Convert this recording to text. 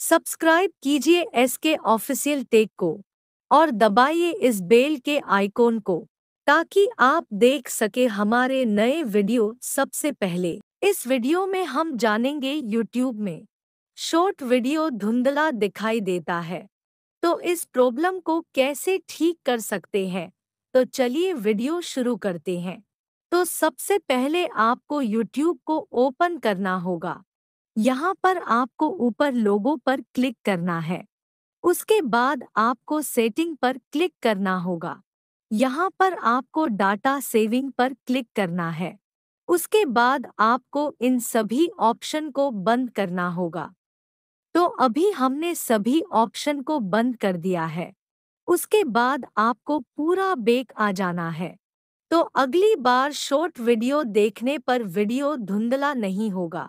subscribe कीजिए S के official take को और दबाइए इस बेल के आइकॉन को ताकि आप देख सके हमारे नए वीडियो सबसे पहले इस वीडियो में हम जानेंगे यूट्यूब में शॉर्ट वीडियो धुंधला दिखाई देता है तो इस प्रॉब्लम को कैसे ठीक कर सकते हैं तो चलिए वीडियो शुरू करते हैं तो सबसे पहले आपको यूट्यूब को ओपन करना होगा यहाँ पर आपको ऊपर लोगो पर क्लिक करना है उसके बाद आपको सेटिंग पर क्लिक करना होगा यहाँ पर आपको डाटा सेविंग पर क्लिक करना है उसके बाद आपको इन सभी ऑप्शन को बंद करना होगा तो अभी हमने सभी ऑप्शन को बंद कर दिया है उसके बाद आपको पूरा बेक आ जाना है तो अगली बार शॉर्ट वीडियो देखने पर वीडियो धुंधला नहीं होगा